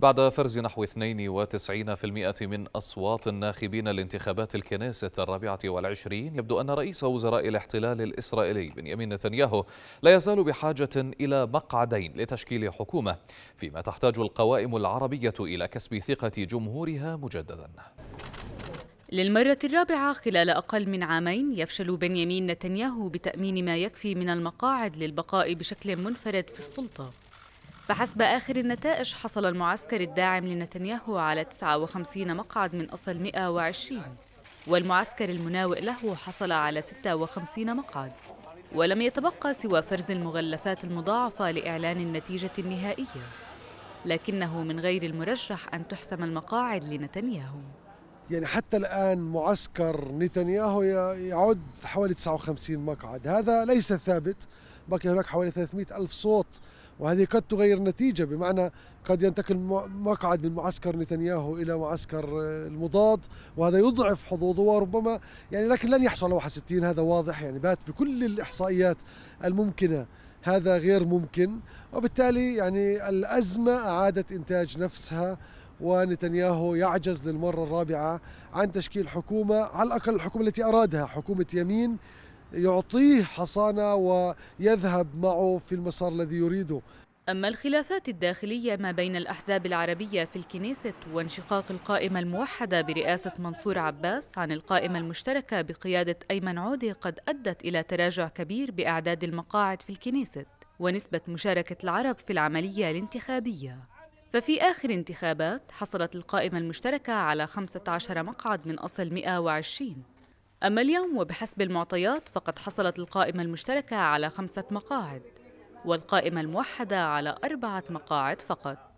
بعد فرز نحو 92% من أصوات الناخبين لانتخابات الكنيسة الرابعة والعشرين يبدو أن رئيس وزراء الاحتلال الإسرائيلي بنيامين نتنياهو لا يزال بحاجة إلى مقعدين لتشكيل حكومة فيما تحتاج القوائم العربية إلى كسب ثقة جمهورها مجددا للمرة الرابعة خلال أقل من عامين يفشل بنيامين نتنياهو بتأمين ما يكفي من المقاعد للبقاء بشكل منفرد في السلطة فحسب آخر النتائج حصل المعسكر الداعم لنتنياهو على 59 مقعد من أصل 120 والمعسكر المناوئ له حصل على 56 مقعد ولم يتبقى سوى فرز المغلفات المضاعفة لإعلان النتيجة النهائية لكنه من غير المرجح أن تحسم المقاعد لنتنياهو يعني حتى الآن معسكر نتنياهو يعد حوالي 59 مقعد هذا ليس ثابت بقي هناك حوالي 300 ألف صوت وهذه قد تغير النتيجة بمعنى قد ينتقل مقعد من معسكر نتنياهو إلى معسكر آه، المضاد وهذا يضعف حظوظه وربما يعني لكن لن يحصل لوحة 60 هذا واضح يعني بات بكل الإحصائيات الممكنة هذا غير ممكن وبالتالي يعني الأزمة أعادت إنتاج نفسها ونتنياهو يعجز للمرة الرابعة عن تشكيل حكومة على الأقل الحكومة التي أرادها حكومة يمين يعطيه حصانة ويذهب معه في المسار الذي يريده أما الخلافات الداخلية ما بين الأحزاب العربية في الكنيست وانشقاق القائمة الموحدة برئاسة منصور عباس عن القائمة المشتركة بقيادة أيمن عودي قد أدت إلى تراجع كبير بأعداد المقاعد في الكنيست ونسبة مشاركة العرب في العملية الانتخابية ففي آخر انتخابات حصلت القائمة المشتركة على 15 مقعد من أصل 120 أما اليوم وبحسب المعطيات فقد حصلت القائمة المشتركة على خمسة مقاعد والقائمة الموحدة على أربعة مقاعد فقط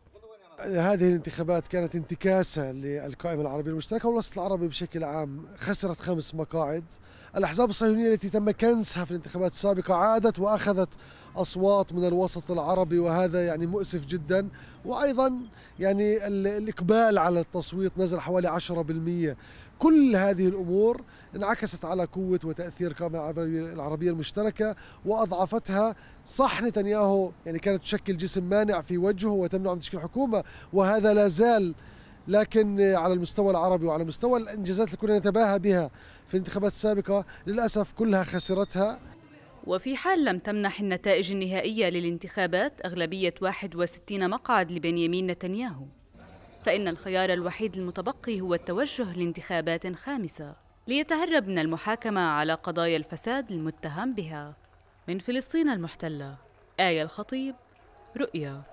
هذه الانتخابات كانت انتكاسة للقائمة العربية المشتركة والوسط العربي بشكل عام خسرت خمس مقاعد الأحزاب الصهيونية التي تم كنسها في الانتخابات السابقة عادت وأخذت أصوات من الوسط العربي وهذا يعني مؤسف جدا وأيضا يعني الإقبال على التصويت نزل حوالي 10% كل هذه الأمور انعكست على قوة وتأثير القائمة العربية المشتركة وأضعفتها صح نتنياهو يعني كانت تشكل جسم مانع في وجهه وتمنع من تشكيل حكومة وهذا لا زال لكن على المستوى العربي وعلى مستوى الانجازات اللي كنا نتباهى بها في الانتخابات السابقه للاسف كلها خسرتها وفي حال لم تمنح النتائج النهائيه للانتخابات اغلبيه 61 مقعد لبنيامين نتنياهو فان الخيار الوحيد المتبقي هو التوجه لانتخابات خامسه ليتهرب من المحاكمه على قضايا الفساد المتهم بها من فلسطين المحتله ايه الخطيب رؤيا